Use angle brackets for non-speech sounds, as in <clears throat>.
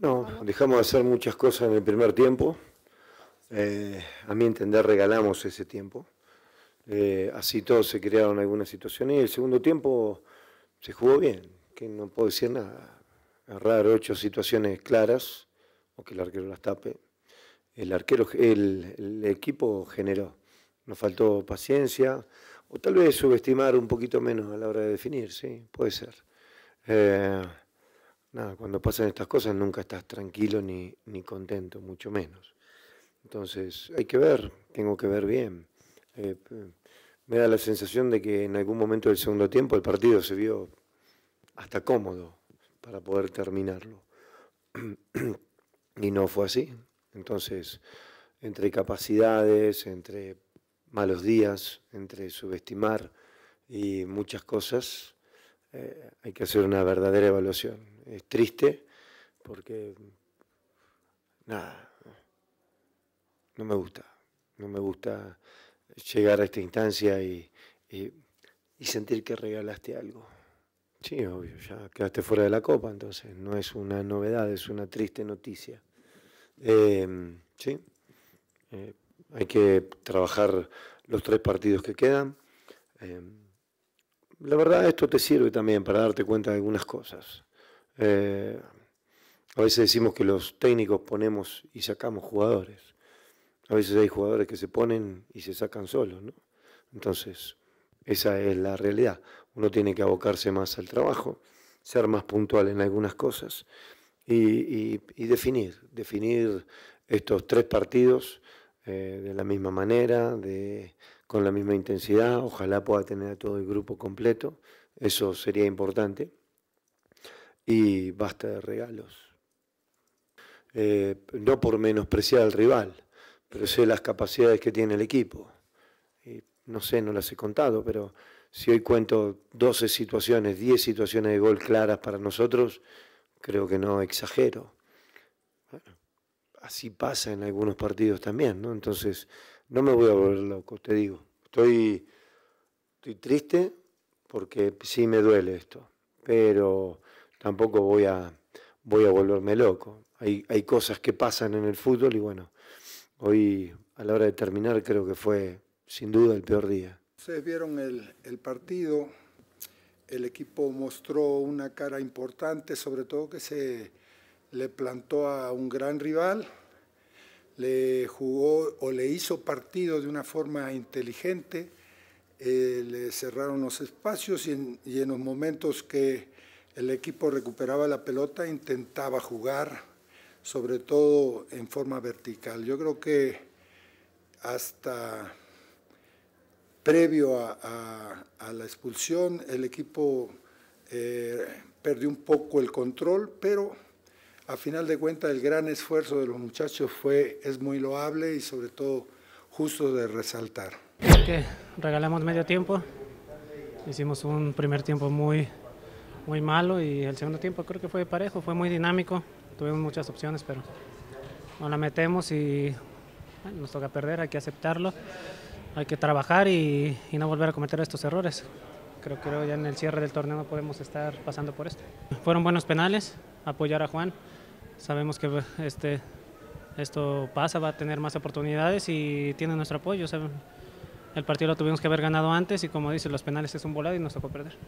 No, dejamos de hacer muchas cosas en el primer tiempo. Eh, a mi entender regalamos ese tiempo. Eh, así todos se crearon algunas situaciones. Y el segundo tiempo se jugó bien, que no puedo decir nada. Errar ocho situaciones claras, o que el arquero las tape. El arquero, el, equipo generó. Nos faltó paciencia, o tal vez subestimar un poquito menos a la hora de definir, sí, puede ser. Eh, nada, cuando pasan estas cosas nunca estás tranquilo ni, ni contento, mucho menos. Entonces, hay que ver, tengo que ver bien. Eh, me da la sensación de que en algún momento del segundo tiempo el partido se vio hasta cómodo para poder terminarlo. <clears throat> y no fue así. Entonces, entre capacidades, entre malos días, entre subestimar y muchas cosas, eh, hay que hacer una verdadera evaluación. Es triste porque, nada, no me gusta, no me gusta llegar a esta instancia y, sentir que regalaste algo. Sí, obvio, ya quedaste fuera de la copa, entonces no es una novedad, es una triste noticia. Em, sí, eh, hay que trabajar los tres partidos que quedan. Em, la verdad esto te sirve también para darte cuenta de algunas cosas. Eh, a veces decimos que los técnicos ponemos y sacamos jugadores. A veces hay jugadores que se ponen y se sacan solos, Entonces, esa es la realidad. Uno tiene que abocarse más al trabajo, ser más puntual en algunas cosas y, definir, definir estos tres partidos eh, de la misma manera, de, con la misma intensidad. Ojalá pueda tener a todo el grupo completo. Eso sería importante. Y basta de regalos. Eh, no por menospreciar al rival, pero sé las capacidades que tiene el equipo. Y no sé, no las he contado, pero si hoy cuento 12 situaciones, 10 situaciones de gol claras para nosotros, creo que no exagero. así pasa en algunos partidos también, ¿no? Entonces, no me voy a volver loco, te digo. Estoy, estoy triste porque sí me duele esto, pero tampoco voy a, voy a volverme loco. Hay, hay cosas que pasan en el fútbol y bueno, hoy a la hora de terminar creo que fue sin duda el peor día. Ustedes vieron el, el partido, el equipo mostró una cara importante, sobre todo que se le plantó a un gran rival, le jugó o le hizo partido de una forma inteligente, eh, le cerraron los espacios y en, los momentos que el equipo recuperaba la pelota intentaba jugar, sobre todo en forma vertical. Yo creo que hasta previo a, la expulsión el equipo eh, perdió un poco el control, pero a final de cuentas el gran esfuerzo de los muchachos fue, es muy loable y sobre todo justo de resaltar. Que regalamos medio tiempo, hicimos un primer tiempo muy, muy malo y el segundo tiempo creo que fue parejo, fue muy dinámico, tuvimos muchas opciones pero no la metemos y nos toca perder, hay que aceptarlo, hay que trabajar y no volver a cometer estos errores pero creo que ya en el cierre del torneo podemos estar pasando por esto. Fueron buenos penales, apoyar a Juan. Sabemos que este, esto pasa, va a tener más oportunidades y tiene nuestro apoyo. el partido lo tuvimos que haber ganado antes y como dice, los penales es un volado y nos tocó perder.